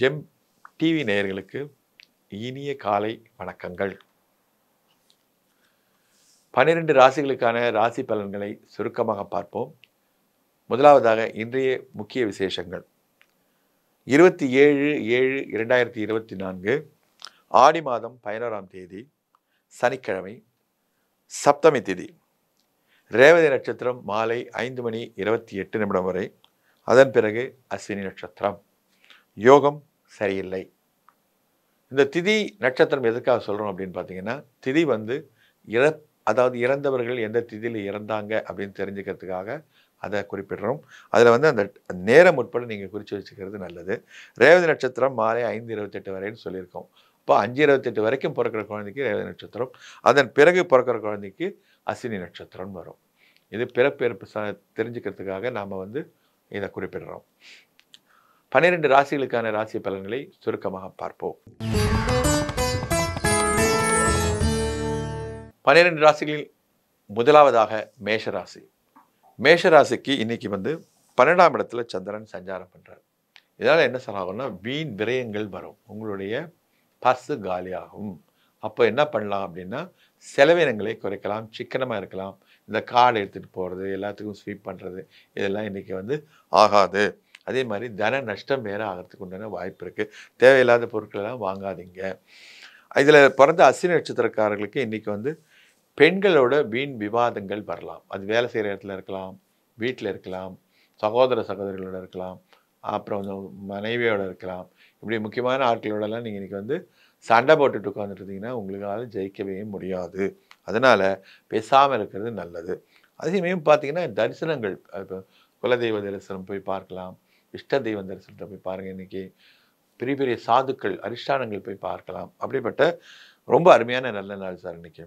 GeM TV நேயர்களுக்கு இனிய காலை வணக்கங்கள் பன்னிரெண்டு ராசிகளுக்கான ராசி பலன்களை சுருக்கமாக பார்ப்போம் முதலாவதாக இன்றைய முக்கிய விசேஷங்கள் இருபத்தி ஏழு ஏழு இரண்டாயிரத்தி இருபத்தி நான்கு ஆடி மாதம் பதினோராம் தேதி சனிக்கிழமை சப்தமி திதி ரேவதி நட்சத்திரம் மாலை ஐந்து மணி இருபத்தி எட்டு நிமிடம் வரை அதன் பிறகு அஸ்வினி நட்சத்திரம் யோகம் சரியில்லை இந்த திதி நட்சத்திரம் எதுக்காக சொல்கிறோம் அப்படின்னு பார்த்தீங்கன்னா திதி வந்து இற அதாவது இறந்தவர்கள் எந்த திதியில் இறந்தாங்க அப்படின்னு தெரிஞ்சுக்கிறதுக்காக அதை குறிப்பிடுறோம் அதில் வந்து அந்த நேரம் உட்பட நீங்கள் குறித்து வச்சுக்கிறது நல்லது ரேவதி நட்சத்திரம் மாலை ஐந்து இருபத்தெட்டு வரைன்னு சொல்லியிருக்கோம் இப்போ அஞ்சு இருபத்தெட்டு வரைக்கும் பிறக்கிற குழந்தைக்கு ரேவதி நட்சத்திரம் அதன் பிறகு பிறக்கிற குழந்தைக்கு அசினி நட்சத்திரம் வரும் இது பிறப்பிறப்பு ச தெரிஞ்சுக்கிறதுக்காக நாம் வந்து இதை குறிப்பிடுறோம் பன்னிரெண்டு ராசிகளுக்கான ராசி பலன்களை சுருக்கமாக பார்ப்போம் பன்னிரெண்டு ராசிகளில் முதலாவதாக மேஷராசி மேஷராசிக்கு இன்னைக்கு வந்து பன்னெண்டாம் இடத்துல சந்திரன் சஞ்சாரம் பண்ணுறார் இதனால் என்ன சொல்லாகும்னா வீண் விரயங்கள் வரும் உங்களுடைய பசு காலியாகும் அப்போ என்ன பண்ணலாம் அப்படின்னா செலவினங்களை குறைக்கலாம் சிக்கனமாக இருக்கலாம் இந்த கார்டு எடுத்துகிட்டு போகிறது எல்லாத்துக்கும் ஸ்வீப் பண்ணுறது இதெல்லாம் இன்றைக்கி வந்து ஆகாது அதே மாதிரி தன நஷ்டம் வேறு ஆகிறதுக்கு உண்டான வாய்ப்பு இருக்குது தேவையில்லாத பொருட்களெல்லாம் வாங்காதீங்க இதில் பிறந்த அசி நட்சத்திரக்காரர்களுக்கு இன்றைக்கி வந்து பெண்களோட வீண் விவாதங்கள் வரலாம் அது வேலை செய்கிற இடத்துல இருக்கலாம் வீட்டில் இருக்கலாம் சகோதர சகோதரிகளோட இருக்கலாம் அப்புறம் வந்து மனைவியோட இருக்கலாம் இப்படி முக்கியமான ஆட்களோடலாம் நீங்கள் இன்றைக்கி வந்து சண்டை போட்டுட்டு உட்காந்துட்டு உங்களுக்கால ஜெயிக்கவே முடியாது அதனால் பேசாமல் இருக்கிறது நல்லது அதே அதேமாதிரி பார்த்தீங்கன்னா தரிசனங்கள் இப்போ குலதெய்வ தரிசனம் போய் பார்க்கலாம் இஷ்ட தெய்வம் தரிசனத்தை போய் பாருங்கள் இன்றைக்கி பெரிய பெரிய சாதுக்கள் அரிஷ்டானங்கள் போய் பார்க்கலாம் அப்படிப்பட்ட ரொம்ப அருமையான நல்ல நாள் சார் இன்றைக்கி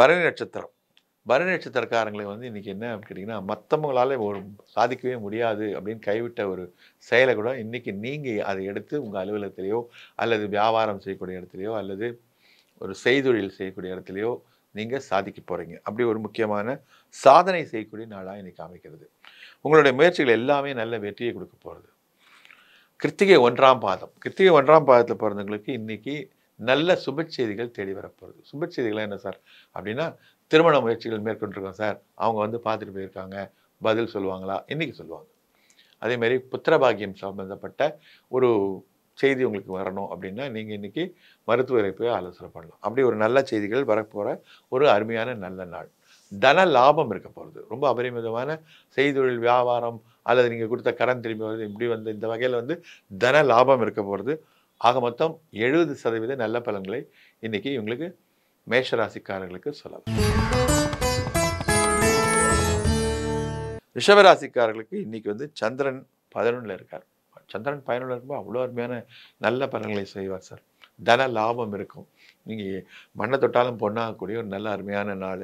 பரணி நட்சத்திரம் பரணி நட்சத்திரக்காரங்களை வந்து இன்றைக்கி என்ன கேட்டிங்கன்னா மற்றவங்களால் ஒரு சாதிக்கவே முடியாது அப்படின்னு கைவிட்ட ஒரு செயலை கூட இன்றைக்கி நீங்கள் அதை எடுத்து உங்கள் அலுவலகத்திலேயோ அல்லது வியாபாரம் செய்யக்கூடிய இடத்துலையோ அல்லது ஒரு செய்தொழில் செய்யக்கூடிய இடத்துலையோ நீங்கள் சாதிக்க போகிறீங்க அப்படி ஒரு முக்கியமான சாதனை செய்யக்கூடிய நாளாக இன்றைக்கி அமைக்கிறது உங்களுடைய முயற்சிகள் எல்லாமே நல்ல வெற்றியை கொடுக்க போகிறது கிருத்திகை ஒன்றாம் பாதம் கிருத்திகை ஒன்றாம் பாதத்தில் பிறந்தவங்களுக்கு இன்றைக்கி நல்ல சுப செய்திகள் தேடி வரப்போகிறது சுப செய்திகள்லாம் என்ன சார் அப்படின்னா திருமண முயற்சிகள் மேற்கொண்டிருக்கோம் சார் அவங்க வந்து பார்த்துட்டு போயிருக்காங்க பதில் சொல்லுவாங்களா இன்றைக்கி சொல்லுவாங்க அதேமாரி புத்திரபாகியம் சம்மந்தப்பட்ட ஒரு செய்தி உங்களுக்கு வரணும் அப்படின்னா நீங்கள் இன்றைக்கி மருத்துவரை போய் ஆலோசனை பண்ணலாம் அப்படி ஒரு நல்ல செய்திகள் வரப்போகிற ஒரு அருமையான நல்ல நாள் தன லாபம் இருக்க போகிறது ரொம்ப அபரிமிதமான செய்தொழில் வியாபாரம் அல்லது நீங்கள் கொடுத்த கடன் திரும்பி வருது இப்படி வந்து இந்த வகையில் வந்து தன லாபம் இருக்க போகிறது ஆக மொத்தம் எழுபது சதவீத நல்ல பலன்களை இன்றைக்கி இவங்களுக்கு மேஷராசிக்காரர்களுக்கு சொல்லலாம் ரிஷபராசிக்காரர்களுக்கு இன்றைக்கி வந்து சந்திரன் பதினொன்றில் இருக்கார் சந்திரன் பயனுள்ள இருக்கும்போது அவ்வளோ அருமையான நல்ல பலன்களை செய்வார் சார் தன லாபம் இருக்கும் நீங்கள் மண்ணை தொட்டாலும் பொண்ணாகக்கூடிய ஒரு நல்ல அருமையான நாள்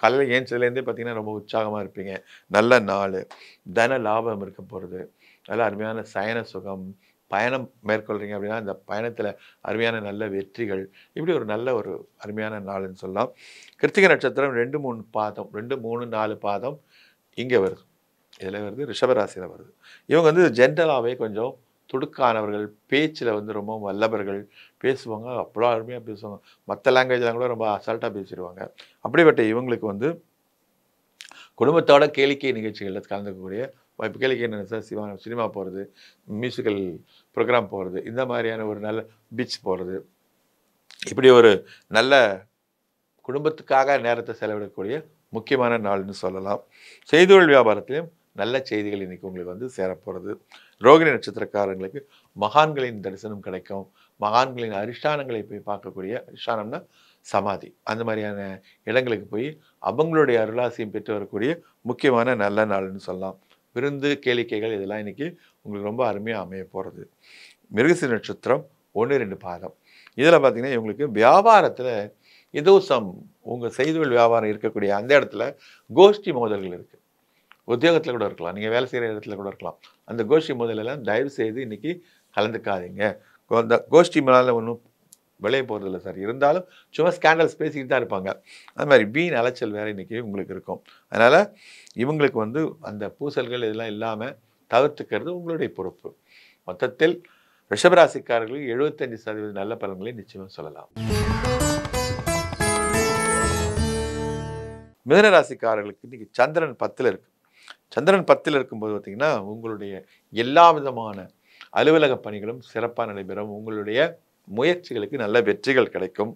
காலையில் ஏஞ்சதுலேருந்தே பார்த்தீங்கன்னா ரொம்ப உற்சாகமாக இருப்பீங்க நல்ல நாள் தன லாபம் இருக்க போகிறது நல்ல அருமையான சயன சுகம் பயணம் மேற்கொள்கிறீங்க அப்படின்னா இந்த பயணத்தில் அருமையான நல்ல வெற்றிகள் இப்படி ஒரு நல்ல ஒரு அருமையான நாள்னு சொல்லலாம் கிருத்திகை நட்சத்திரம் ரெண்டு மூணு பாதம் ரெண்டு மூணு நாலு பாதம் இங்கே வருது இதில் வருது ரிஷபராசியில் வருது இவங்க வந்து ஜென்ரலாகவே கொஞ்சம் துடுக்கானவர்கள் பேச்சில் வந்து ரொம்ப வல்லவர்கள் பேசுவாங்க அவ்வளோ அருமையாக பேசுவாங்க மற்ற லாங்குவேஜ்லாம் கூட ரொம்ப அசால்ட்டாக பேசிடுவாங்க அப்படிப்பட்ட இவங்களுக்கு வந்து குடும்பத்தோட கேளிக்கை நிகழ்ச்சிகளில் கலந்துக்கக்கூடிய வாய்ப்பு கேளிக்கை நினைச்சா சிவா சினிமா போகிறது மியூசிக்கல் ப்ரோக்ராம் போகிறது இந்த மாதிரியான ஒரு நல்ல பீச் போகிறது இப்படி ஒரு நல்ல குடும்பத்துக்காக நேரத்தை செலவிடக்கூடிய முக்கியமான நாள்னு சொல்லலாம் செய்தொழில் வியாபாரத்திலையும் நல்ல செய்திகள் இன்றைக்கி உங்களுக்கு வந்து சேரப்போகிறது ரோகிணி நட்சத்திரக்காரங்களுக்கு மகான்களின் தரிசனம் கிடைக்கும் மகான்களின் அரிஷ்டானங்களை போய் பார்க்கக்கூடிய அரிஷ்டானம்னா சமாதி அந்த மாதிரியான இடங்களுக்கு போய் அவங்களுடைய அருளாசியம் பெற்று வரக்கூடிய முக்கியமான நல்ல நாள்னு சொல்லலாம் விருந்து கேளிக்கைகள் இதெல்லாம் இன்றைக்கி உங்களுக்கு ரொம்ப அருமையாக அமைய போகிறது மிருகசி நட்சத்திரம் ஒன்று ரெண்டு பாதம் இதில் பார்த்திங்கன்னா இவங்களுக்கு வியாபாரத்தில் ஏதோ சம் உங்கள் செய்தொழில் வியாபாரம் இருக்கக்கூடிய அந்த இடத்துல கோஷ்டி மோதல்கள் இருக்குது உத்தியோகத்தில் கூட இருக்கலாம் நீங்கள் வேலை செய்கிற இடத்துல கூட இருக்கலாம் அந்த கோஷ்டி முதலெல்லாம் தயவு செய்து இன்றைக்கி கலந்துக்காதீங்க அந்த கோஷ்டி மேலே ஒன்றும் விளைய போகிறதில்ல சார் இருந்தாலும் சும்மா ஸ்கேண்டல்ஸ் பேசிக்கிட்டு தான் இருப்பாங்க அது மாதிரி பீன் அலைச்சல் வேறு இன்றைக்கி உங்களுக்கு இருக்கும் அதனால் இவங்களுக்கு வந்து அந்த பூசல்கள் இதெல்லாம் இல்லாமல் தவிர்த்துக்கிறது உங்களுடைய பொறுப்பு மொத்தத்தில் ரிஷபராசிக்காரர்களுக்கு எழுபத்தஞ்சு சதவீத நல்ல பலன்களை நிச்சயமாக சொல்லலாம் மிதனராசிக்காரர்களுக்கு இன்றைக்கி சந்திரன் பத்தில் இருக்குது சந்திரன் பத்தில் இருக்கும்போது பார்த்திங்கன்னா உங்களுடைய எல்லா விதமான அலுவலக பணிகளும் சிறப்பாக நடைபெறும் உங்களுடைய முயற்சிகளுக்கு நல்ல வெற்றிகள் கிடைக்கும்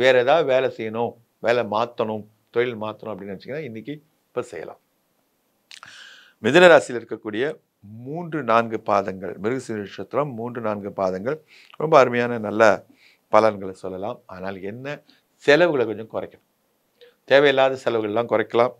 வேறு ஏதாவது வேலை செய்யணும் வேலை மாற்றணும் தொழில் மாற்றணும் அப்படின்னு நினச்சிங்கன்னா இன்றைக்கி இப்போ செய்யலாம் மிதுன ராசியில் இருக்கக்கூடிய மூன்று நான்கு பாதங்கள் மிருகசி நட்சத்திரம் மூன்று நான்கு பாதங்கள் ரொம்ப அருமையான நல்ல பலன்களை சொல்லலாம் ஆனால் என்ன செலவுகளை கொஞ்சம் குறைக்கணும் தேவையில்லாத செலவுகள்லாம் குறைக்கலாம்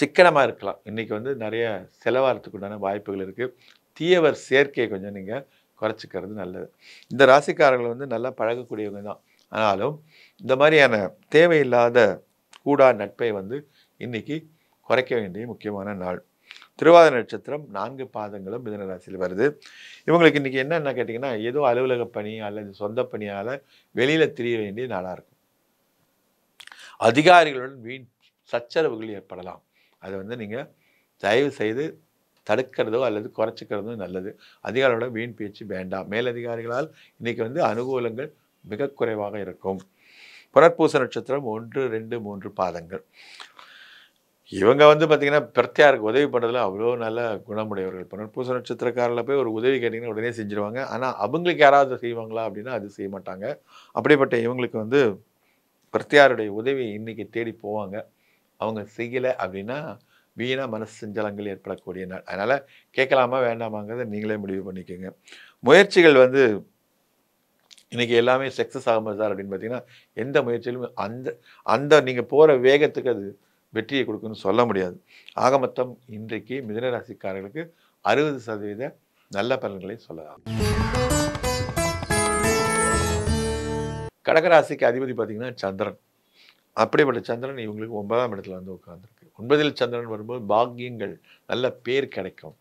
சிக்கனமாக இருக்கலாம் இன்றைக்கி வந்து நிறைய செலவாரத்துக்குண்டான உண்டான வாய்ப்புகள் இருக்குது தீயவர் சேர்க்கையை கொஞ்சம் நீங்கள் குறைச்சிக்கிறது நல்லது இந்த ராசிக்காரர்கள் வந்து நல்லா பழகக்கூடியவங்க தான் ஆனாலும் இந்த மாதிரியான தேவையில்லாத கூடா நட்பை வந்து இன்றைக்கி குறைக்க வேண்டிய முக்கியமான நாள் திருவாத நட்சத்திரம் நான்கு பாதங்களும் மிதன ராசியில் வருது இவங்களுக்கு இன்றைக்கி என்னென்ன கேட்டிங்கன்னா ஏதோ அலுவலக பணி அல்லது சொந்த பணியால் வெளியில் திரிய வேண்டிய நாளாக இருக்கும் அதிகாரிகளுடன் வீண் சச்சரவுகள் ஏற்படலாம் அதை வந்து நீங்கள் தயவு செய்து தடுக்கிறதோ அல்லது குறைச்சிக்கிறதோ நல்லது அதிகாரோட வீண் பேச்சு வேண்டாம் மேலதிகாரிகளால் இன்றைக்கி வந்து அனுகூலங்கள் மிக குறைவாக இருக்கும் புனர்பூச நட்சத்திரம் ஒன்று ரெண்டு மூன்று பாதங்கள் இவங்க வந்து பார்த்திங்கன்னா பிரத்தியாருக்கு உதவி பண்ணுறதுல அவ்வளோ நல்ல குணமுடையவர்கள் புனர்பூச நட்சத்திரக்காரில் போய் ஒரு உதவி கேட்டிங்கன்னா உடனே செஞ்சுருவாங்க ஆனால் அவங்களுக்கு யாராவது செய்வாங்களா அப்படின்னா அது செய்ய மாட்டாங்க அப்படிப்பட்ட இவங்களுக்கு வந்து பிரத்தியாருடைய உதவி இன்றைக்கி தேடி போவாங்க அவங்க செய்யலை அப்படின்னா வீணாக மனசு செஞ்சலங்கள் ஏற்படக்கூடிய நாள் அதனால் கேட்கலாமா வேண்டாமாங்கிறத நீங்களே முடிவு பண்ணிக்கோங்க முயற்சிகள் வந்து இன்றைக்கி எல்லாமே சக்ஸஸ் ஆகும்போது சார் அப்படின்னு பார்த்தீங்கன்னா எந்த முயற்சியிலும் அந்த அந்த நீங்கள் போகிற வேகத்துக்கு அது வெற்றியை கொடுக்குன்னு சொல்ல முடியாது ஆக மொத்தம் இன்றைக்கு மிதனராசிக்காரர்களுக்கு அறுபது சதவீத நல்ல பலன்களை சொல்லலாம் கடகராசிக்கு அதிபதி பார்த்திங்கன்னா சந்திரன் அப்படிப்பட்ட சந்திரன் இவங்களுக்கு ஒன்பதாம் இடத்துல வந்து உட்காந்துருக்கு ஒன்பதில் சந்திரன் வரும்போது பாக்கியங்கள் நல்ல பேர் கிடைக்கும்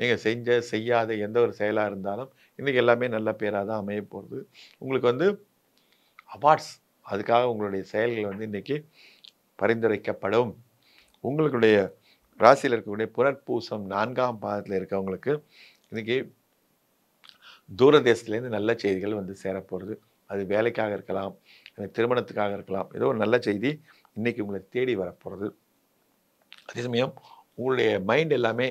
நீங்கள் செஞ்ச செய்யாத எந்த ஒரு செயலாக இருந்தாலும் இன்றைக்கி எல்லாமே நல்ல பேராக தான் அமைய போகிறது உங்களுக்கு வந்து அவார்ட்ஸ் அதுக்காக உங்களுடைய செயல்கள் வந்து இன்றைக்கி பரிந்துரைக்கப்படும் உங்களுடைய ராசியில் இருக்கக்கூடிய புனர்பூசம் நான்காம் பாதத்தில் இருக்கவங்களுக்கு இன்றைக்கி தேசத்துலேருந்து நல்ல செய்திகள் வந்து சேரப்போகிறது அது வேலைக்காக இருக்கலாம் எனக்கு திருமணத்துக்காக இருக்கலாம் ஏதோ ஒரு நல்ல செய்தி இன்றைக்கி உங்களை தேடி வரப்போகிறது அதே சமயம் உங்களுடைய மைண்ட் எல்லாமே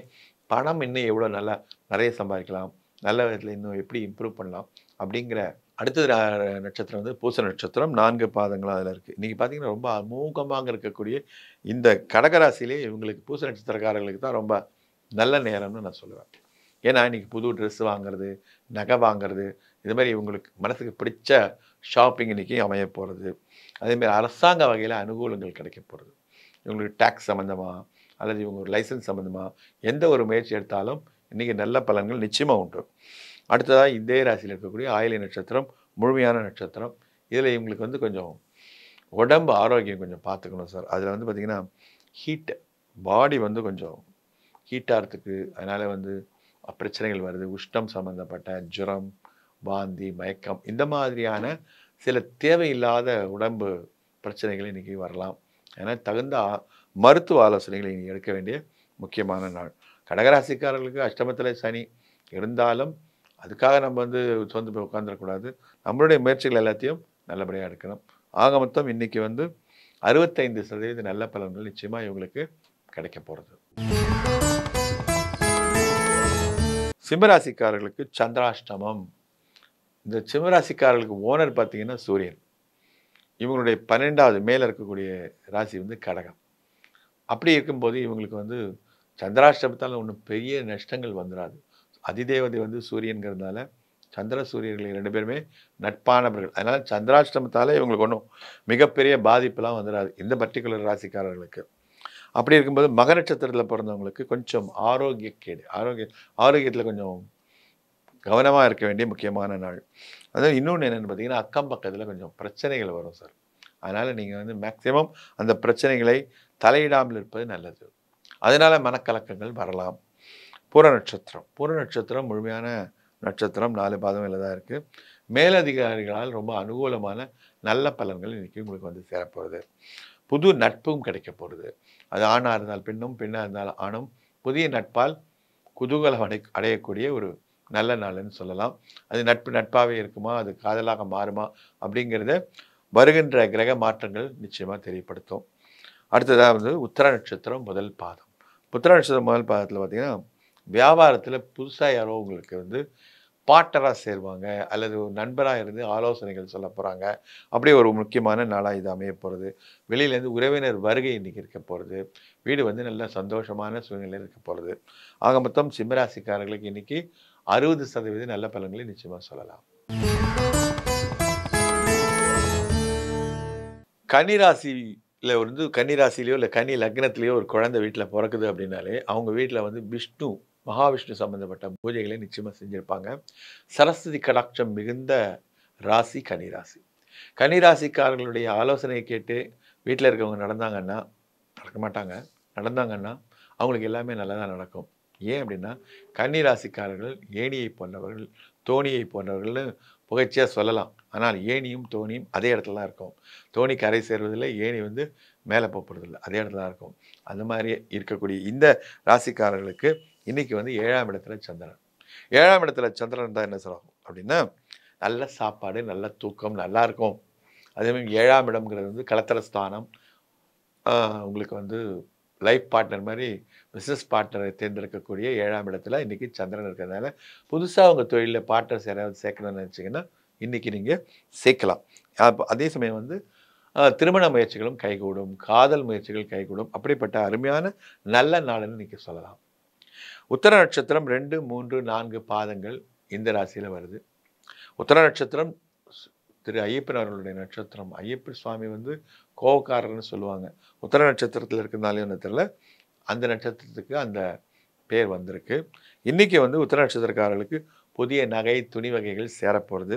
பணம் இன்னும் எவ்வளோ நல்லா நிறைய சம்பாதிக்கலாம் நல்ல விதத்தில் இன்னும் எப்படி இம்ப்ரூவ் பண்ணலாம் அப்படிங்கிற அடுத்தது நட்சத்திரம் வந்து பூச நட்சத்திரம் நான்கு பாதங்களாக அதில் இருக்குது இன்றைக்கி பார்த்தீங்கன்னா ரொம்ப அமோகமாக இருக்கக்கூடிய இந்த கடகராசிலே இவங்களுக்கு பூச நட்சத்திரக்காரர்களுக்கு தான் ரொம்ப நல்ல நேரம்னு நான் சொல்லுவேன் ஏன்னா இன்றைக்கி புது ட்ரெஸ் வாங்குறது நகை வாங்குறது இது மாதிரி இவங்களுக்கு மனசுக்கு பிடிச்ச ஷாப்பிங் இன்றைக்கி அமைய போகிறது அதேமாதிரி அரசாங்க வகையில் அனுகூலங்கள் கிடைக்க போகிறது இவங்களுக்கு டேக்ஸ் சம்மந்தமாக அல்லது இவங்க ஒரு லைசன்ஸ் சம்மந்தமாக எந்த ஒரு முயற்சி எடுத்தாலும் இன்றைக்கி நல்ல பலன்கள் நிச்சயமாக உண்டு அடுத்ததாக இதே ராசியில் இருக்கக்கூடிய ஆயிலை நட்சத்திரம் முழுமையான நட்சத்திரம் இதில் இவங்களுக்கு வந்து கொஞ்சம் உடம்பு ஆரோக்கியம் கொஞ்சம் பார்த்துக்கணும் சார் அதில் வந்து பார்த்திங்கன்னா ஹீட்டு பாடி வந்து கொஞ்சம் ஹீட்டாக அதனால் வந்து பிரச்சனைகள் வருது உஷ்ணம் சம்மந்தப்பட்ட ஜுரம் வாந்தி மயக்கம் இந்த மாதிரியான சில தேவையில்லாத உடம்பு பிரச்சனைகள் இன்றைக்கி வரலாம் ஏன்னா தகுந்த மருத்துவ ஆலோசனைகளை எடுக்க வேண்டிய முக்கியமான நாள் கடகராசிக்காரர்களுக்கு அஷ்டமத்தில் சனி இருந்தாலும் அதுக்காக நம்ம வந்து சொந்த போய் உட்காந்துடக்கூடாது நம்மளுடைய முயற்சிகள் எல்லாத்தையும் நல்லபடியாக எடுக்கணும் ஆக மொத்தம் இன்றைக்கி வந்து அறுபத்தைந்து சதவீத நல்ல பலன்கள் நிச்சயமாக இவங்களுக்கு கிடைக்க போகிறது சிம்மராசிக்காரர்களுக்கு சந்திராஷ்டமம் இந்த சிம்மராசிக்காரர்களுக்கு ஓனர் பார்த்திங்கன்னா சூரியன் இவங்களுடைய பன்னெண்டாவது மேலே இருக்கக்கூடிய ராசி வந்து கடகம் அப்படி இருக்கும்போது இவங்களுக்கு வந்து சந்திராஷ்டமத்தால் ஒன்றும் பெரிய நஷ்டங்கள் வந்துடாது அதிதேவதை வந்து சூரியன்கிறதுனால சந்திர சூரியர்கள் ரெண்டு பேருமே நட்பானவர்கள் அதனால் சந்திராஷ்டமத்தால் இவங்களுக்கு ஒன்றும் மிகப்பெரிய பாதிப்புலாம் வந்துடாது இந்த பர்டிகுலர் ராசிக்காரர்களுக்கு அப்படி இருக்கும்போது மக நட்சத்திரத்தில் பிறந்தவங்களுக்கு கொஞ்சம் ஆரோக்கிய கேடு ஆரோக்கிய ஆரோக்கியத்தில் கொஞ்சம் கவனமாக இருக்க வேண்டிய முக்கியமான நாள் அதாவது இன்னொன்று என்னென்னு பார்த்தீங்கன்னா அக்கம் பக்கத்தில் கொஞ்சம் பிரச்சனைகள் வரும் சார் அதனால் நீங்கள் வந்து மேக்சிமம் அந்த பிரச்சனைகளை தலையிடாமல் இருப்பது நல்லது அதனால் மனக்கலக்கங்கள் வரலாம் பூர நட்சத்திரம் பூர நட்சத்திரம் முழுமையான நட்சத்திரம் நாலு பாதம் இல்லை தான் இருக்குது மேலதிகாரிகளால் ரொம்ப அனுகூலமான நல்ல பலன்கள் இன்றைக்கி உங்களுக்கு வந்து சேரப்போகிறது புது நட்பும் கிடைக்க போகிறது அது ஆணாக இருந்தால் பெண்ணும் பெண்ணாக இருந்தால் ஆணும் புதிய நட்பால் குதூகலம் அடை அடையக்கூடிய ஒரு நல்ல நாள்னு சொல்லலாம் அது நட்பு நட்பாகவே இருக்குமா அது காதலாக மாறுமா அப்படிங்கிறத வருகின்ற கிரக மாற்றங்கள் நிச்சயமாக தெரியப்படுத்தும் அடுத்ததாக வந்து உத்தர நட்சத்திரம் முதல் பாதம் உத்தர நட்சத்திரம் முதல் பாதத்தில் பார்த்திங்கன்னா வியாபாரத்தில் புதுசாக யாரோ உங்களுக்கு வந்து பாட்டராக சேருவாங்க அல்லது ஒரு நண்பராக இருந்து ஆலோசனைகள் சொல்ல போகிறாங்க அப்படியே ஒரு முக்கியமான நாளாக இது அமைய போகிறது வெளியிலேருந்து உறவினர் வருகை இன்றைக்கி இருக்க போகிறது வீடு வந்து நல்ல சந்தோஷமான சூழ்நிலை இருக்க போகிறது ஆக மொத்தம் சிம்மராசிக்காரர்களுக்கு இன்றைக்கி அறுபது சதவீதம் நல்ல பலன்களை நிச்சயமாக சொல்லலாம் கன்னிராசியில் வந்து கன்னிராசிலேயோ இல்லை கன்னி லக்னத்திலேயோ ஒரு குழந்தை வீட்டில் பிறக்குது அப்படின்னாலே அவங்க வீட்டில் வந்து விஷ்ணு மகாவிஷ்ணு சம்மந்தப்பட்ட பூஜைகளை நிச்சயமாக செஞ்சுருப்பாங்க சரஸ்வதி கடாட்சம் மிகுந்த ராசி கன்னிராசி கன்னிராசிக்காரர்களுடைய ஆலோசனையை கேட்டு வீட்டில் இருக்கவங்க நடந்தாங்கன்னா நடக்க மாட்டாங்க நடந்தாங்கன்னா அவங்களுக்கு எல்லாமே நல்லா தான் நடக்கும் ஏன் அப்படின்னா கன்னிராசிக்காரர்கள் ஏணியை போன்றவர்கள் தோணியை போன்றவர்கள்னு புகழ்ச்சியாக சொல்லலாம் ஆனால் ஏனியும் தோணியும் அதே இடத்துல தான் இருக்கும் தோணி கரை சேர்வதில்லை ஏணி வந்து மேலே போகிறதில்லை அதே இடத்துல தான் இருக்கும் அந்த மாதிரி இருக்கக்கூடிய இந்த ராசிக்காரர்களுக்கு இன்றைக்கி வந்து ஏழாம் இடத்துல சந்திரன் ஏழாம் இடத்துல சந்திரன் தான் என்ன சொல்லும் அப்படின்னா நல்ல சாப்பாடு நல்ல தூக்கம் நல்லாயிருக்கும் அதேமாதிரி ஏழாம் இடம்ங்கிறது வந்து கலத்தரஸ்தானம் ஸ்தானம் உங்களுக்கு வந்து லைஃப் பார்ட்னர் மாதிரி பிஸ்னஸ் பார்ட்னரை தேர்ந்தெடுக்கக்கூடிய ஏழாம் இடத்துல இன்றைக்கி சந்திரன் இருக்கிறதுனால புதுசாக உங்கள் தொழிலில் பார்ட்னர்ஸ் யாராவது சேர்க்கணும்னு நினச்சிங்கன்னா இன்றைக்கி நீங்கள் சேர்க்கலாம் அதே சமயம் வந்து திருமண முயற்சிகளும் கைகூடும் காதல் முயற்சிகள் கைகூடும் அப்படிப்பட்ட அருமையான நல்ல நாளுன்னு இன்றைக்கி சொல்லலாம் உத்தர நட்சத்திரம் ரெண்டு மூன்று நான்கு பாதங்கள் இந்த ராசியில் வருது உத்தர நட்சத்திரம் திரு ஐயப்பன் அவர்களுடைய நட்சத்திரம் ஐயப்பன் சுவாமி வந்து கோவக்காரர்னு சொல்லுவாங்க உத்தர நட்சத்திரத்தில் இருக்கிறதுனாலே ஒன்று தெரில அந்த நட்சத்திரத்துக்கு அந்த பேர் வந்திருக்கு இன்றைக்கி வந்து உத்தர நட்சத்திரக்காரர்களுக்கு புதிய நகை துணி வகைகள் சேரப்போகிறது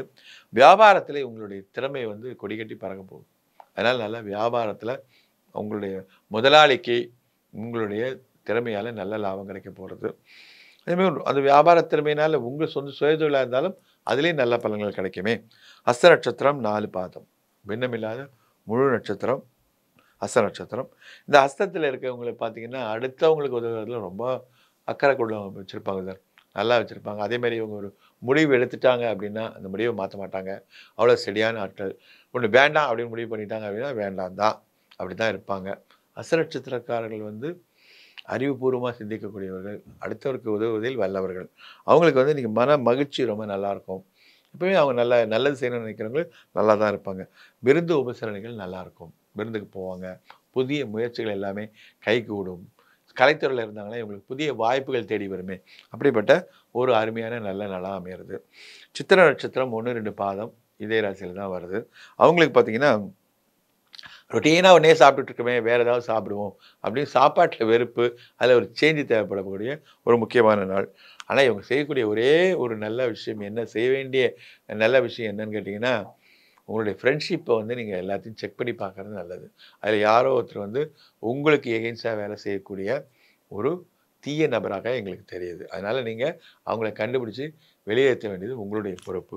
வியாபாரத்தில் உங்களுடைய திறமை வந்து கொடிகட்டி பறக்க போகுது அதனால் நல்லா வியாபாரத்தில் உங்களுடைய முதலாளிக்கு உங்களுடைய திறமையால் நல்ல லாபம் கிடைக்க போகிறது அதேமாதிரி அந்த வியாபார திறமையினால் உங்கள் சொந்த சுயதொழிலாக இருந்தாலும் அதுலேயும் நல்ல பலன்கள் கிடைக்குமே அஸ்த நட்சத்திரம் நாலு பாதம் பின்னமில்லாத முழு நட்சத்திரம் ஹஸ்த நட்சத்திரம் இந்த ஹஸ்தத்தில் இருக்கிறவங்களை பார்த்தீங்கன்னா அடுத்தவங்களுக்கு உதவுறதுல ரொம்ப அக்கறை கொள்ள வச்சுருப்பாங்க சார் நல்லா வச்சுருப்பாங்க அதேமாரி இவங்க ஒரு முடிவு எடுத்துட்டாங்க அப்படின்னா அந்த முடிவை மாற்ற மாட்டாங்க அவ்வளோ சரியான ஆட்கள் ஒன்று வேண்டாம் அப்படின்னு முடிவு பண்ணிட்டாங்க அப்படின்னா வேண்டாம் தான் அப்படி தான் இருப்பாங்க ஹஸ்த நட்சத்திரக்காரர்கள் வந்து அறிவுபூர்வமாக சிந்திக்கக்கூடியவர்கள் அடுத்தவருக்கு உதவுவதில் வல்லவர்கள் அவங்களுக்கு வந்து இன்றைக்கி மன மகிழ்ச்சி ரொம்ப நல்லாயிருக்கும் எப்பவுமே அவங்க நல்லா நல்லது செய்யணும்னு நினைக்கிறவங்க நல்லா தான் இருப்பாங்க விருந்து உபசரணைகள் நல்லாயிருக்கும் விருந்துக்கு போவாங்க புதிய முயற்சிகள் எல்லாமே கைக்கு விடும் கலைத்துறையில் இருந்தாங்களே இவங்களுக்கு புதிய வாய்ப்புகள் தேடி வருமே அப்படிப்பட்ட ஒரு அருமையான நல்ல நாளாக அமையிறது சித்திர நட்சத்திரம் ஒன்று ரெண்டு பாதம் இதே ராசியில் தான் வருது அவங்களுக்கு பார்த்திங்கன்னா ரொட்டீனாக ஒன்றே சாப்பிட்டுட்ருக்கமே வேறு ஏதாவது சாப்பிடுவோம் அப்படின்னு சாப்பாட்டில் வெறுப்பு அதில் ஒரு சேஞ்சு தேவைப்படக்கூடிய ஒரு முக்கியமான நாள் ஆனால் இவங்க செய்யக்கூடிய ஒரே ஒரு நல்ல விஷயம் என்ன செய்ய வேண்டிய நல்ல விஷயம் என்னன்னு கேட்டிங்கன்னா உங்களுடைய ஃப்ரெண்ட்ஷிப்பை வந்து நீங்கள் எல்லாத்தையும் செக் பண்ணி பார்க்குறது நல்லது அதில் யாரோ ஒருத்தர் வந்து உங்களுக்கு எகென்ஸ்டாக வேலை செய்யக்கூடிய ஒரு தீய நபராக எங்களுக்கு தெரியுது அதனால் நீங்கள் அவங்கள கண்டுபிடிச்சி வெளியேற்ற வேண்டியது உங்களுடைய பொறுப்பு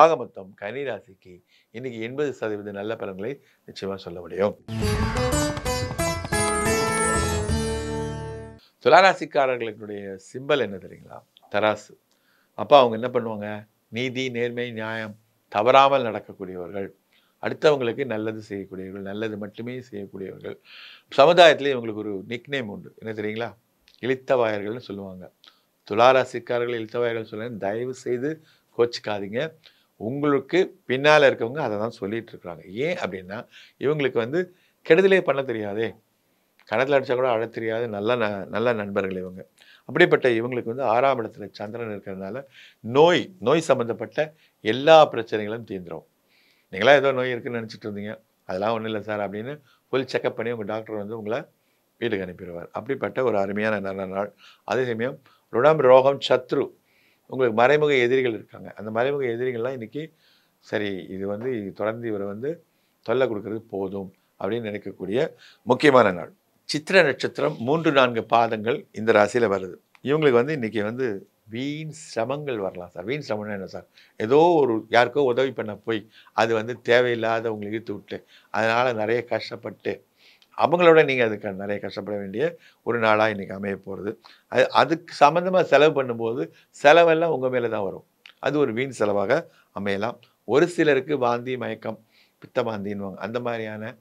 ஆக மொத்தம் ராசிக்கு இன்றைக்கி எண்பது சதவீத நல்ல பலன்களை நிச்சயமாக சொல்ல முடியும் துளாராசிக்காரர்களுடைய சிம்பல் என்ன தெரியுங்களா தராசு அப்போ அவங்க என்ன பண்ணுவாங்க நீதி நேர்மை நியாயம் தவறாமல் நடக்கக்கூடியவர்கள் அடுத்தவங்களுக்கு நல்லது செய்யக்கூடியவர்கள் நல்லது மட்டுமே செய்யக்கூடியவர்கள் சமுதாயத்தில் இவங்களுக்கு ஒரு நிக்நேம் உண்டு என்ன தெரியுங்களா இழித்தவாயர்கள்னு சொல்லுவாங்க துளாராசிக்காரர்கள் இழுத்தவாயர்கள் சொல்லுங்க தயவு செய்து கோச்சிக்காதீங்க உங்களுக்கு பின்னால் இருக்கவங்க அதை தான் சொல்லிகிட்டு இருக்கிறாங்க ஏன் அப்படின்னா இவங்களுக்கு வந்து கெடுதலே பண்ண தெரியாதே கணத்தில் அடித்தா கூட அழ தெரியாது நல்ல ந நல்ல நண்பர்கள் இவங்க அப்படிப்பட்ட இவங்களுக்கு வந்து ஆறாம் இடத்துல சந்திரன் இருக்கிறதுனால நோய் நோய் சம்மந்தப்பட்ட எல்லா பிரச்சனைகளும் தீந்துடும் நீங்களாம் ஏதோ நோய் இருக்குன்னு நினச்சிட்டு இருந்தீங்க அதெல்லாம் ஒன்றும் இல்லை சார் அப்படின்னு ஃபுல் செக்கப் பண்ணி உங்கள் டாக்டர் வந்து உங்களை வீட்டுக்கு அனுப்பிடுவார் அப்படிப்பட்ட ஒரு அருமையான நல்ல நாள் அதே சமயம் ருணம் ரோகம் சத்ரு உங்களுக்கு மறைமுக எதிரிகள் இருக்காங்க அந்த மறைமுக எதிரிகள்லாம் இன்றைக்கி சரி இது வந்து இது தொடர்ந்து இவரை வந்து தொல்லை கொடுக்கறது போதும் அப்படின்னு நினைக்கக்கூடிய முக்கியமான நாள் சித்திர நட்சத்திரம் மூன்று நான்கு பாதங்கள் இந்த ராசியில் வருது இவங்களுக்கு வந்து இன்றைக்கி வந்து வீண் சிரமங்கள் வரலாம் சார் வீண் சிரமம்னா என்ன சார் ஏதோ ஒரு யாருக்கோ உதவி பண்ண போய் அது வந்து தேவையில்லாத உங்களை இழுத்து விட்டு அதனால் நிறைய கஷ்டப்பட்டு அவங்களோட நீங்கள் அதுக்கு நிறைய கஷ்டப்பட வேண்டிய ஒரு நாளாக இன்றைக்கி அமைய போகிறது அது அதுக்கு சம்மந்தமாக செலவு பண்ணும்போது செலவெல்லாம் உங்கள் மேலே தான் வரும் அது ஒரு வீண் செலவாக அமையலாம் ஒரு சிலருக்கு வாந்தி மயக்கம் பித்த வாந்தின்வாங்க அந்த மாதிரியான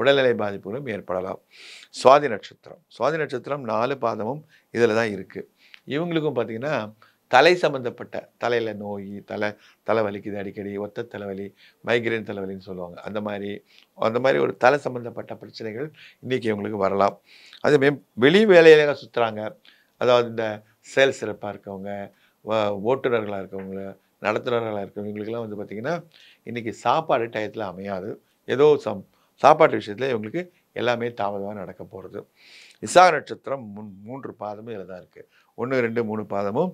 உடல்நிலை பாதிப்புகளும் ஏற்படலாம் சுவாதி நட்சத்திரம் சுவாதி நட்சத்திரம் நாலு பாதமும் இதில் தான் இருக்குது இவங்களுக்கும் பார்த்திங்கன்னா தலை சம்மந்தப்பட்ட தலையில் நோய் தலை தலை வலிக்குது அடிக்கடி ஒத்த தலைவலி மைக்ரைன் தலைவலின்னு சொல்லுவாங்க அந்த மாதிரி அந்த மாதிரி ஒரு தலை சம்மந்தப்பட்ட பிரச்சனைகள் இன்றைக்கி இவங்களுக்கு வரலாம் அதேமாரி வெளி வேலையில சுற்றுறாங்க அதாவது இந்த செயல் சிறப்பாக இருக்கவங்க ஓட்டுநர்களாக இருக்கவங்க நடத்துனர்களாக இருக்கிறவங்களுக்கெல்லாம் வந்து பார்த்திங்கன்னா இன்றைக்கி சாப்பாடு டயத்தில் அமையாது ஏதோ சம் சாப்பாட்டு விஷயத்தில் இவங்களுக்கு எல்லாமே தாமதமாக நடக்க போகிறது விசாக நட்சத்திரம் முன் மூன்று பாதமும் இதில் தான் இருக்குது ஒன்று ரெண்டு மூணு பாதமும்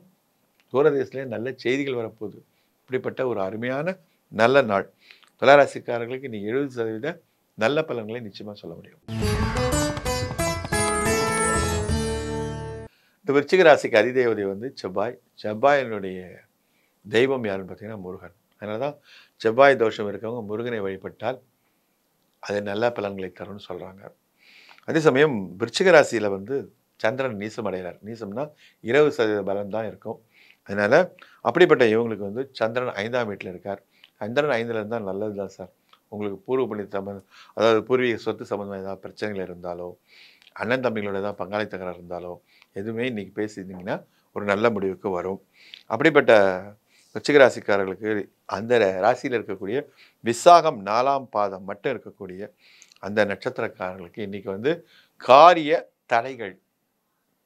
தூரதேசத்துலேயே நல்ல செய்திகள் வரப்போகுது இப்படிப்பட்ட ஒரு அருமையான நல்ல நாள் துளாராசிக்காரர்களுக்கு நீ எழுபது சதவீத நல்ல பலன்களை நிச்சயமாக சொல்ல முடியும் இந்த விருச்சிக ராசிக்கு அதிதேவதை வந்து செவ்வாய் செவ்வாயினுடைய தெய்வம் யாருன்னு பார்த்தீங்கன்னா முருகன் அதனால தான் செவ்வாய் தோஷம் இருக்கவங்க முருகனை வழிபட்டால் அது நல்ல பலன்களை தரும்னு சொல்கிறாங்க அதே சமயம் விருச்சிக ராசியில் வந்து சந்திரன் நீசம் அடைகிறார் நீசம்னா இரவு சதவீத பலம் தான் இருக்கும் அதனால் அப்படிப்பட்ட இவங்களுக்கு வந்து சந்திரன் ஐந்தாம் வீட்டில் இருக்கார் சந்திரன் ஐந்தில் இருந்தால் நல்லது தான் சார் உங்களுக்கு பூர்வ பண்ணி சம்மந்த அதாவது பூர்வீக சொத்து சம்மந்தமாக ஏதாவது பிரச்சனைகள் இருந்தாலோ அண்ணன் தம்பிகளோட ஏதாவது பங்காளி தகராறு இருந்தாலோ எதுவுமே இன்றைக்கி பேசியிருந்தீங்கன்னா ஒரு நல்ல முடிவுக்கு வரும் அப்படிப்பட்ட ராசிக்காரர்களுக்கு அந்த ராசியில் இருக்கக்கூடிய விசாகம் நாலாம் பாதம் மட்டும் இருக்கக்கூடிய அந்த நட்சத்திரக்காரர்களுக்கு இன்றைக்கி வந்து காரிய தடைகள்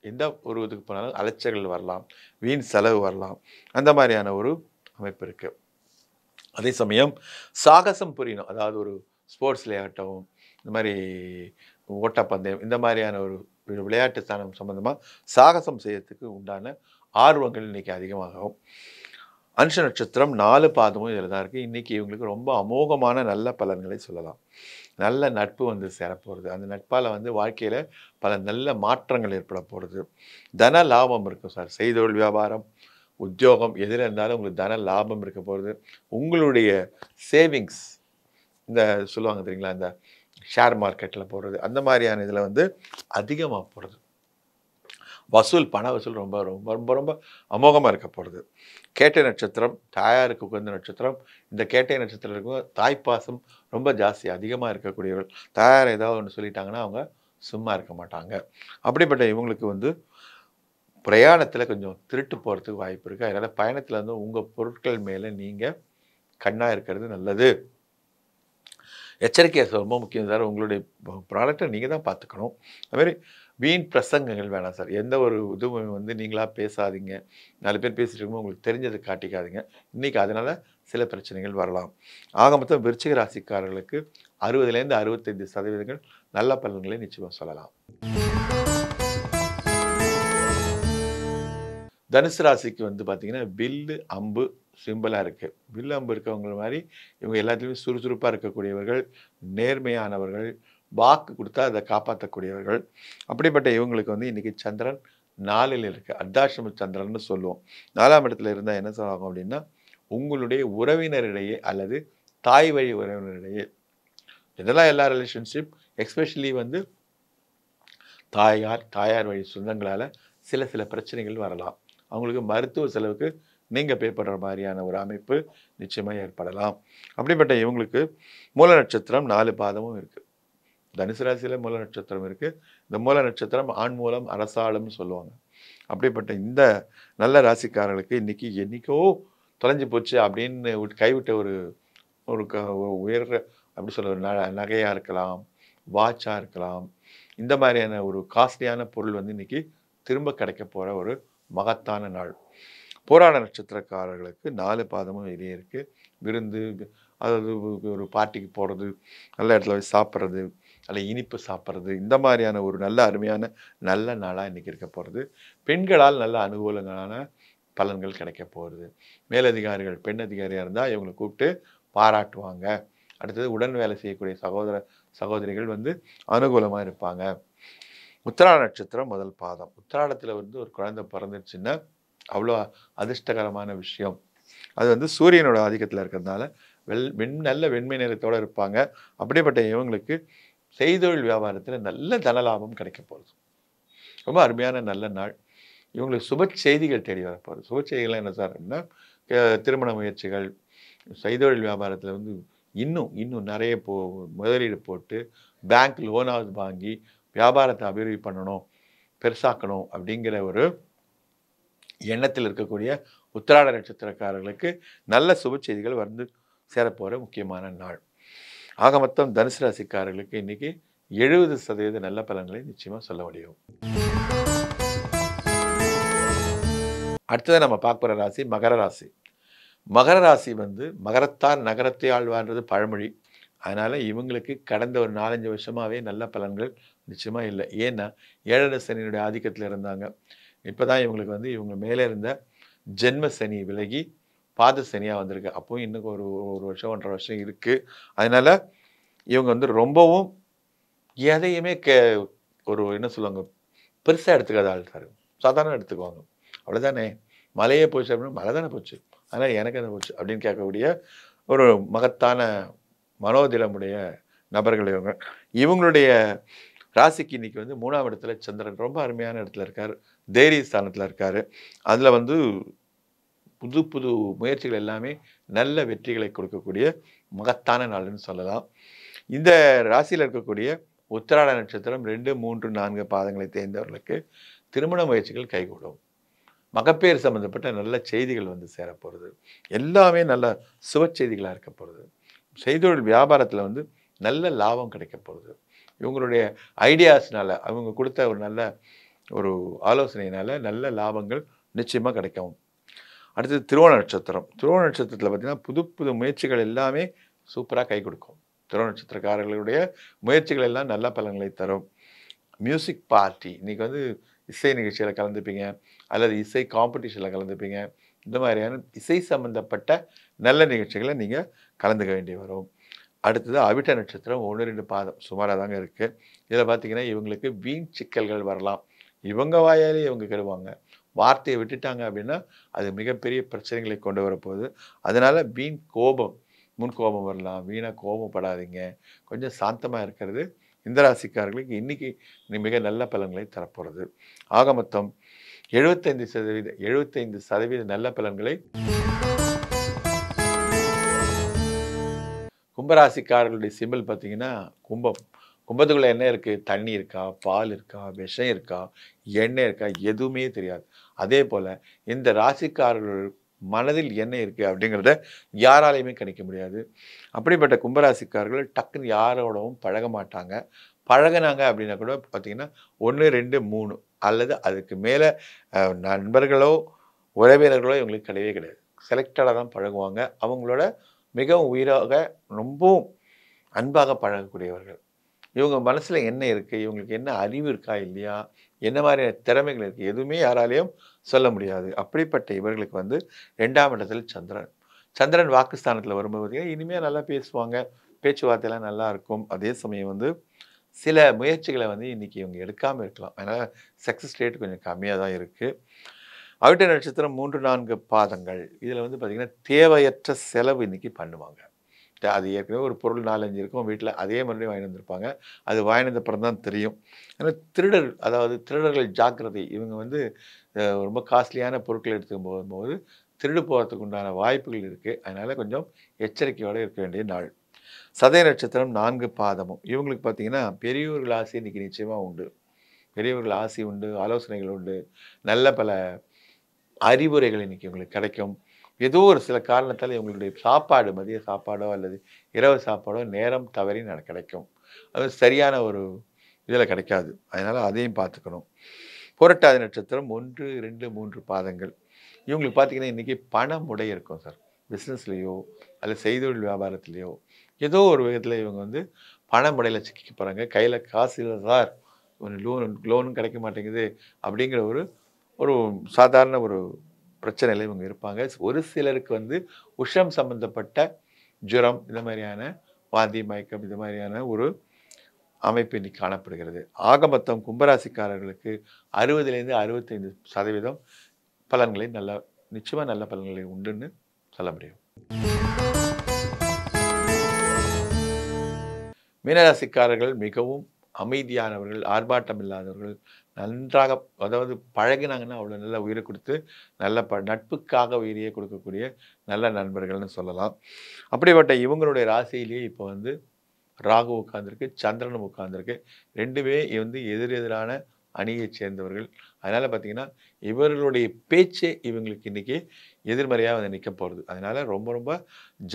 எந்த இதுக்கு போனாலும் அலைச்சல்கள் வரலாம் வீண் செலவு வரலாம் அந்த மாதிரியான ஒரு அமைப்பு இருக்குது அதே சமயம் சாகசம் புரியணும் அதாவது ஒரு ஸ்போர்ட்ஸ் விளையாட்டம் இந்த மாதிரி ஓட்டப்பந்தயம் இந்த மாதிரியான ஒரு விளையாட்டு ஸ்தானம் சம்மந்தமாக சாகசம் செய்யறதுக்கு உண்டான ஆர்வங்கள் இன்றைக்கி அதிகமாகும் அனுஷ நட்சத்திரம் நாலு பாதமும் இதில் தான் இருக்குது இன்றைக்கி இவங்களுக்கு ரொம்ப அமோகமான நல்ல பலன்களை சொல்லலாம் நல்ல நட்பு வந்து சேரப்போகிறது அந்த நட்பால் வந்து வாழ்க்கையில் பல நல்ல மாற்றங்கள் ஏற்பட போகிறது தன லாபம் இருக்கும் சார் செய்தொழில் வியாபாரம் உத்தியோகம் எதில் இருந்தாலும் உங்களுக்கு தன லாபம் இருக்க போகிறது உங்களுடைய சேவிங்ஸ் இந்த சொல்லுவாங்க தெரியுங்களா இந்த ஷேர் மார்க்கெட்டில் போடுறது அந்த மாதிரியான இதில் வந்து அதிகமாக போடுறது வசூல் பண வசூல் ரொம்ப ரொம்ப ரொம்ப ரொம்ப அமோகமாக இருக்க போகிறது கேட்டை நட்சத்திரம் தாயாருக்கு உகந்த நட்சத்திரம் இந்த கேட்டை நட்சத்திரம் இருக்கும் தாய்ப்பாசம் ரொம்ப ஜாஸ்தி அதிகமாக இருக்கக்கூடியவர்கள் தாயார் ஏதாவது ஒன்று சொல்லிட்டாங்கன்னா அவங்க சும்மா இருக்க மாட்டாங்க அப்படிப்பட்ட இவங்களுக்கு வந்து பிரயாணத்தில் கொஞ்சம் திருட்டு போகிறதுக்கு வாய்ப்பு இருக்குது அதனால் பயணத்தில் வந்து உங்கள் பொருட்கள் மேலே நீங்கள் கண்ணாக இருக்கிறது நல்லது எச்சரிக்கையாக ரொம்ப முக்கியம் சார் உங்களுடைய ப்ராடக்டை நீங்கள் தான் பார்த்துக்கணும் அதுமாரி வீண் பிரசங்கங்கள் வேணாம் சார் எந்த ஒரு இதுவும் வந்து நீங்களாக பேசாதீங்க நாலு பேர் பேசிட்டு இருக்கும்போது உங்களுக்கு தெரிஞ்சதை காட்டிக்காதீங்க இன்றைக்கி அதனால் சில பிரச்சனைகள் வரலாம் ஆக மொத்தம் விருச்சிக ராசிக்காரர்களுக்கு அறுபதுலேருந்து அறுபத்தைந்து சதவீதங்கள் நல்ல பலன்களை நிச்சயமாக சொல்லலாம் தனுசு ராசிக்கு வந்து பார்த்திங்கன்னா வில்லு அம்பு சிம்பிளாக இருக்குது வில்லு அம்பு இருக்கவங்க மாதிரி இவங்க எல்லாத்துலேயுமே சுறுசுறுப்பாக இருக்கக்கூடியவர்கள் நேர்மையானவர்கள் வாக்கு கொடுத்தா அதை காப்பாற்றக்கூடியவர்கள் அப்படிப்பட்ட இவங்களுக்கு வந்து இன்றைக்கி சந்திரன் நாளில் இருக்குது அர்த்தாசிரம சந்திரன் சொல்லுவோம் நாலாம் இடத்துல இருந்தால் என்ன சொல்லுவாங்க அப்படின்னா உங்களுடைய உறவினரிடையே அல்லது தாய் வழி உறவினரிடையே இதெல்லாம் எல்லா ரிலேஷன்ஷிப் எக்ஸ்பெஷலி வந்து தாயார் தாயார் வழி சொந்தங்களால் சில சில பிரச்சனைகள் வரலாம் அவங்களுக்கு மருத்துவ செலவுக்கு நீங்கள் பே பண்ணுற மாதிரியான ஒரு அமைப்பு நிச்சயமாக ஏற்படலாம் அப்படிப்பட்ட இவங்களுக்கு மூல நட்சத்திரம் நாலு பாதமும் இருக்குது தனுசு ராசியில் மூல நட்சத்திரம் இருக்குது இந்த மூல நட்சத்திரம் ஆண் மூலம் அரசாளம்னு சொல்லுவாங்க அப்படிப்பட்ட இந்த நல்ல ராசிக்காரர்களுக்கு இன்றைக்கி என்றைக்கோ தொலைஞ்சு போச்சு அப்படின்னு கைவிட்ட ஒரு ஒரு க உயர்ற அப்படி சொல்ல ஒரு ந நகையாக இருக்கலாம் வாட்சாக இருக்கலாம் இந்த மாதிரியான ஒரு காஸ்ட்லியான பொருள் வந்து இன்றைக்கி திரும்ப கிடைக்க போகிற ஒரு மகத்தான நாள் போராட நட்சத்திரக்காரர்களுக்கு நாலு பாதமும் வெளியே இருக்குது விருந்து அதாவது ஒரு பார்ட்டிக்கு போகிறது நல்ல இடத்துல போய் சாப்பிட்றது அல்ல இனிப்பு சாப்பிட்றது இந்த மாதிரியான ஒரு நல்ல அருமையான நல்ல நாளாக இன்றைக்கி இருக்க போகிறது பெண்களால் நல்ல அனுகூலங்களான பலன்கள் கிடைக்க போகிறது மேலதிகாரிகள் பெண் அதிகாரியாக இருந்தால் இவங்களை கூப்பிட்டு பாராட்டுவாங்க அடுத்தது உடன் வேலை செய்யக்கூடிய சகோதர சகோதரிகள் வந்து அனுகூலமாக இருப்பாங்க உத்திரா நட்சத்திரம் முதல் பாதம் உத்திராடத்தில் வந்து ஒரு குழந்தை பிறந்துச்சுன்னா அவ்வளோ அதிர்ஷ்டகரமான விஷயம் அது வந்து சூரியனோட ஆதிக்கத்தில் இருக்கிறதுனால வெள் வெண் நல்ல வெண்மை நிறத்தோடு இருப்பாங்க அப்படிப்பட்ட இவங்களுக்கு செய்தொழில் வியாபாரத்தில் நல்ல தனலாபம் கிடைக்க போகுது ரொம்ப அருமையான நல்ல நாள் இவங்களுக்கு சுப செய்திகள் தேடி வரப்போகுது சுப செய்திகள் என்ன சார் அப்படின்னா திருமண முயற்சிகள் செய்தொழில் வியாபாரத்தில் வந்து இன்னும் இன்னும் நிறைய போ முதலீடு போட்டு பேங்க் லோனாவது வாங்கி வியாபாரத்தை அபிவிருத்தி பண்ணணும் பெருசாக்கணும் அப்படிங்கிற ஒரு எண்ணத்தில் இருக்கக்கூடிய உத்திராட நட்சத்திரக்காரர்களுக்கு நல்ல சுப செய்திகள் வந்து சேரப்போகிற முக்கியமான நாள் ஆக மொத்தம் தனுசு ராசிக்காரர்களுக்கு இன்றைக்கி எழுபது சதவீத நல்ல பலன்களை நிச்சயமாக சொல்ல முடியும் அடுத்ததாக நம்ம பார்க்க போகிற ராசி மகர ராசி மகர ராசி வந்து மகரத்தார் நகரத்தை ஆழ்வார்ன்றது பழமொழி அதனால் இவங்களுக்கு கடந்த ஒரு நாலஞ்சு வருஷமாகவே நல்ல பலன்கள் நிச்சயமாக இல்லை ஏன்னா ஏழரை சனியினுடைய ஆதிக்கத்தில் இருந்தாங்க இப்போ தான் இவங்களுக்கு வந்து இவங்க மேலே இருந்த ஜென்ம சனி விலகி ஃபாதர் சனியாக வந்திருக்கு அப்போவும் இன்னும் ஒரு ஒரு வருஷம் ஒன்றரை வருஷம் இருக்குது அதனால் இவங்க வந்து ரொம்பவும் எதையுமே கே ஒரு என்ன சொல்லுவாங்க பெருசாக எடுத்துக்காத ஆள் சார் சாதாரண எடுத்துக்குவாங்க அவ்வளோதானே மலையே போச்சு அப்படின்னா மழை தானே போச்சு அதனால் எனக்கு என்ன போச்சு அப்படின்னு கேட்கக்கூடிய ஒரு மகத்தான மனோதிடமுடைய நபர்கள் இவங்க இவங்களுடைய ராசிக்கு இன்றைக்கி வந்து மூணாம் இடத்துல சந்திரன் ரொம்ப அருமையான இடத்துல இருக்கார் தைரிய ஸ்தானத்தில் இருக்கார் அதில் வந்து புது புது முயற்சிகள் எல்லாமே நல்ல வெற்றிகளை கொடுக்கக்கூடிய மகத்தான நாள்னு சொல்லலாம் இந்த ராசியில் இருக்கக்கூடிய உத்திராட நட்சத்திரம் ரெண்டு மூன்று நான்கு பாதங்களை தேர்ந்தவர்களுக்கு திருமண முயற்சிகள் கைகூடும் மகப்பேர் சம்மந்தப்பட்ட நல்ல செய்திகள் வந்து சேரப்போகிறது எல்லாமே நல்ல சுவச்செய்திகளாக செய்திகளாக இருக்க போகிறது செய்தொழில் வியாபாரத்தில் வந்து நல்ல லாபம் கிடைக்க போகிறது இவங்களுடைய ஐடியாஸ்னால் அவங்க கொடுத்த ஒரு நல்ல ஒரு ஆலோசனையினால் நல்ல லாபங்கள் நிச்சயமாக கிடைக்கும் அடுத்தது திருவோண நட்சத்திரம் திருவோண நட்சத்திரத்தில் பார்த்திங்கன்னா புது புது முயற்சிகள் எல்லாமே சூப்பராக கை கொடுக்கும் திருவோண நட்சத்திரக்காரர்களுடைய முயற்சிகள் எல்லாம் நல்ல பலன்களை தரும் மியூசிக் பார்ட்டி இன்றைக்கி வந்து இசை நிகழ்ச்சியில் கலந்துப்பீங்க அல்லது இசை காம்படிஷனில் கலந்துப்பீங்க இந்த மாதிரியான இசை சம்மந்தப்பட்ட நல்ல நிகழ்ச்சிகளை நீங்கள் கலந்துக்க வேண்டி வரும் அடுத்தது அவிட்ட நட்சத்திரம் ஒன்று ரெண்டு பாதம் சுமாராக தாங்க இருக்குது இதில் பார்த்திங்கன்னா இவங்களுக்கு வீண் சிக்கல்கள் வரலாம் இவங்க வாயாலே இவங்க கெடுவாங்க வார்த்தையை விட்டுட்டாங்க அப்படின்னா அது மிகப்பெரிய பிரச்சனைகளை கொண்டு வரப்போகுது அதனால் வீண் கோபம் முன் கோபம் வரலாம் வீணாக கோபப்படாதீங்க கொஞ்சம் சாந்தமாக இருக்கிறது இந்த ராசிக்காரர்களுக்கு இன்றைக்கி மிக நல்ல பலன்களை தரப்போகிறது ஆக மொத்தம் எழுபத்தைந்து சதவீத எழுபத்தைந்து சதவீத நல்ல பலன்களை கும்பராசிக்காரர்களுடைய சிம்பிள் பார்த்தீங்கன்னா கும்பம் கும்பத்துக்குள்ளே என்ன இருக்குது தண்ணி இருக்கா பால் இருக்கா விஷம் இருக்கா என்ன இருக்கா எதுவுமே தெரியாது அதே போல் இந்த ராசிக்காரர்கள் மனதில் என்ன இருக்குது அப்படிங்கிறத யாராலையுமே கணிக்க முடியாது அப்படிப்பட்ட கும்பராசிக்காரர்கள் டக்குன்னு யாரோடவும் பழக மாட்டாங்க பழகினாங்க அப்படின்னா கூட பார்த்திங்கன்னா ஒன்று ரெண்டு மூணு அல்லது அதுக்கு மேலே நண்பர்களோ உறவினர்களோ இவங்களுக்கு கிடையவே கிடையாது செலக்டடாக தான் பழகுவாங்க அவங்களோட மிகவும் உயிராக ரொம்பவும் அன்பாக பழகக்கூடியவர்கள் இவங்க மனசில் என்ன இருக்குது இவங்களுக்கு என்ன அறிவு இருக்கா இல்லையா என்ன மாதிரியான திறமைகள் இருக்குது எதுவுமே யாராலையும் சொல்ல முடியாது அப்படிப்பட்ட இவர்களுக்கு வந்து ரெண்டாம் இடத்துல சந்திரன் சந்திரன் வாக்குஸ்தானத்தில் வரும்போது பார்த்திங்கன்னா இனிமேல் நல்லா பேசுவாங்க பேச்சுவார்த்தையெல்லாம் நல்லா இருக்கும் அதே சமயம் வந்து சில முயற்சிகளை வந்து இன்றைக்கி இவங்க எடுக்காமல் இருக்கலாம் அதனால் சக்ஸஸ் ரேட் கொஞ்சம் கம்மியாக தான் இருக்குது அவிட்ட நட்சத்திரம் மூன்று நான்கு பாதங்கள் இதில் வந்து பார்த்திங்கன்னா தேவையற்ற செலவு இன்றைக்கி பண்ணுவாங்க அது ஏற்கனவே ஒரு பொருள் நாலஞ்சு இருக்கும் வீட்டில் அதே மறுபடியும் வாங்கி வந்திருப்பாங்க அது வாங்கினது அப்புறம் தான் தெரியும் ஆனால் திருடர் அதாவது திருடர்கள் ஜாக்கிரதை இவங்க வந்து ரொம்ப காஸ்ட்லியான பொருட்களை எடுத்துக்கும் போகும்போது திருடு போகிறதுக்கு உண்டான வாய்ப்புகள் இருக்குது அதனால் கொஞ்சம் எச்சரிக்கையோடு இருக்க வேண்டிய நாள் சதய நட்சத்திரம் நான்கு பாதமும் இவங்களுக்கு பார்த்திங்கன்னா பெரியவர்கள் ஆசை இன்றைக்கி நிச்சயமாக உண்டு பெரியவர்கள் ஆசை உண்டு ஆலோசனைகள் உண்டு நல்ல பல அறிவுரைகள் இன்றைக்கி உங்களுக்கு கிடைக்கும் ஏதோ ஒரு சில காரணத்தால் இவங்களுடைய சாப்பாடு மதிய சாப்பாடோ அல்லது இரவு சாப்பாடோ நேரம் தவறி கிடைக்கும் அது சரியான ஒரு இதில் கிடைக்காது அதனால் அதையும் பார்த்துக்கணும் புரட்டாதி நட்சத்திரம் ஒன்று ரெண்டு மூன்று பாதங்கள் இவங்களுக்கு பார்த்திங்கன்னா இன்றைக்கி பணம் உடை இருக்கும் சார் பிஸ்னஸ்லேயோ அல்லது செய்தொழில் வியாபாரத்துலேயோ ஏதோ ஒரு விதத்தில் இவங்க வந்து பணம் உடையில் சிக்க போகிறாங்க கையில் காசு இல்லை சார் ஒரு லோன் லோனும் கிடைக்க மாட்டேங்குது அப்படிங்கிற ஒரு ஒரு சாதாரண ஒரு பிரச்சனையில் இவங்க இருப்பாங்க ஒரு சிலருக்கு வந்து உஷம் சம்மந்தப்பட்ட ஜுரம் இந்த மாதிரியான வாந்தி மயக்கம் இது மாதிரியான ஒரு அமைப்பு இன்றைக்கி காணப்படுகிறது ஆக மொத்தம் கும்பராசிக்காரர்களுக்கு அறுபதுலேருந்து அறுபத்தைந்து சதவீதம் பலன்களை நல்ல நிச்சயமாக நல்ல பலன்களை உண்டுன்னு சொல்ல முடியும் மீனராசிக்காரர்கள் மிகவும் அமைதியானவர்கள் ஆர்ப்பாட்டம் இல்லாதவர்கள் நன்றாக அதாவது பழகினாங்கன்னா அவ்வளோ நல்ல உயிரை கொடுத்து நல்ல ப நட்புக்காக உயிரியே கொடுக்கக்கூடிய நல்ல நண்பர்கள்னு சொல்லலாம் அப்படிப்பட்ட இவங்களுடைய ராசியிலேயே இப்போ வந்து ராகு உட்கார்ந்துருக்கு சந்திரனும் உட்கார்ந்துருக்கு ரெண்டுமே வந்து எதிரெதிரான அணியை சேர்ந்தவர்கள் அதனால் பார்த்திங்கன்னா இவர்களுடைய பேச்சே இவங்களுக்கு இன்றைக்கி எதிர்மறையாக வந்து நிற்க போகிறது அதனால் ரொம்ப ரொம்ப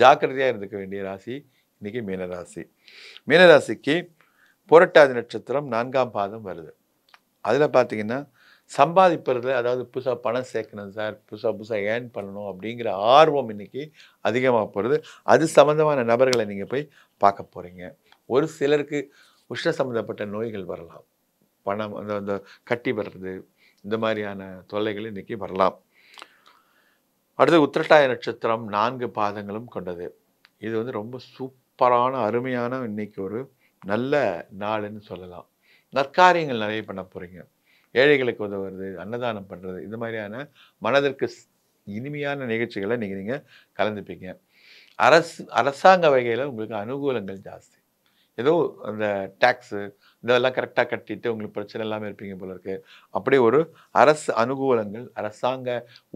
ஜாக்கிரதையாக இருந்துக்க வேண்டிய ராசி இன்றைக்கி மீனராசி மீனராசிக்கு புரட்டாதி நட்சத்திரம் நான்காம் பாதம் வருது அதில் பார்த்தீங்கன்னா சம்பாதிப்பதில் அதாவது புதுசாக பணம் சேர்க்கணும் சார் புதுசாக புதுசாக ஏர்ன் பண்ணணும் அப்படிங்கிற ஆர்வம் இன்றைக்கி அதிகமாக போகிறது அது சம்மந்தமான நபர்களை நீங்கள் போய் பார்க்க போகிறீங்க ஒரு சிலருக்கு உஷ்ண சம்மந்தப்பட்ட நோய்கள் வரலாம் பணம் அந்த அந்த கட்டி வர்றது இந்த மாதிரியான தொல்லைகள் இன்றைக்கி வரலாம் அடுத்து உத்திரட்டாய நட்சத்திரம் நான்கு பாதங்களும் கொண்டது இது வந்து ரொம்ப சூப்பரான அருமையான இன்றைக்கி ஒரு நல்ல நாளுன்னு சொல்லலாம் நற்காரியங்கள் நிறைய பண்ண போகிறீங்க ஏழைகளுக்கு உதவுறது அன்னதானம் பண்ணுறது இந்த மாதிரியான மனதிற்கு இனிமையான நிகழ்ச்சிகளை நீங்கள் நீங்கள் கலந்துப்பீங்க அரசு அரசாங்க வகையில் உங்களுக்கு அனுகூலங்கள் ஜாஸ்தி ஏதோ அந்த டேக்ஸு இதெல்லாம் கரெக்டாக கட்டிட்டு உங்களுக்கு பிரச்சனை இல்லாமல் இருப்பீங்க போல இருக்குது அப்படி ஒரு அரசு அனுகூலங்கள் அரசாங்க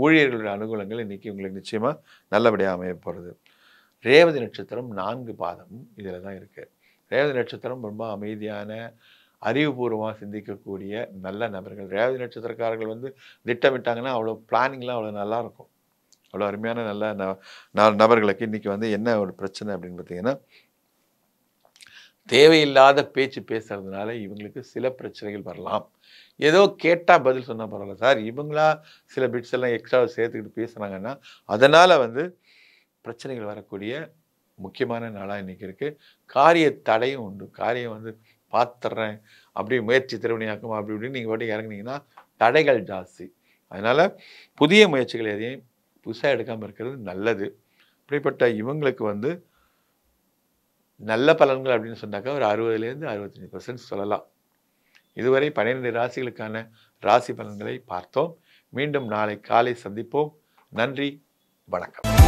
ஊழியர்களுடைய அனுகூலங்கள் இன்றைக்கி உங்களுக்கு நிச்சயமாக நல்லபடியாக அமைய போகிறது ரேவதி நட்சத்திரம் நான்கு பாதம் இதில் தான் இருக்குது ரேவதி நட்சத்திரம் ரொம்ப அமைதியான அறிவுபூர்வமாக சிந்திக்கக்கூடிய நல்ல நபர்கள் ரேவதி நட்சத்திரக்காரர்கள் வந்து திட்டமிட்டாங்கன்னா அவ்வளோ பிளானிங்லாம் அவ்வளோ நல்லாயிருக்கும் அவ்வளோ அருமையான நல்ல நபர்களுக்கு இன்றைக்கி வந்து என்ன ஒரு பிரச்சனை அப்படின்னு பார்த்தீங்கன்னா தேவையில்லாத பேச்சு பேசுறதுனால இவங்களுக்கு சில பிரச்சனைகள் வரலாம் ஏதோ கேட்டால் பதில் சொன்னால் பரவாயில்ல சார் இவங்களா சில பிட்ஸ் எல்லாம் எக்ஸ்ட்ரா சேர்த்துக்கிட்டு பேசுனாங்கன்னா அதனால் வந்து பிரச்சனைகள் வரக்கூடிய முக்கியமான நாளாக இன்றைக்கி இருக்குது காரிய தடையும் உண்டு காரியம் வந்து பார்த்துட்றேன் அப்படியே முயற்சி திருவினையாக்கமா அப்படி இப்படின்னு நீங்கள் வாட்டி இறங்குனீங்கன்னா தடைகள் ஜாஸ்தி அதனால் புதிய முயற்சிகள் எதையும் புதுசாக எடுக்காமல் இருக்கிறது நல்லது இப்படிப்பட்ட இவங்களுக்கு வந்து நல்ல பலன்கள் அப்படின்னு சொன்னாக்கா ஒரு அறுபதுலேருந்து அறுபத்தஞ்சி பர்சன்ட் சொல்லலாம் இதுவரை பன்னிரெண்டு ராசிகளுக்கான ராசி பலன்களை பார்த்தோம் மீண்டும் நாளை காலை சந்திப்போம் நன்றி வணக்கம்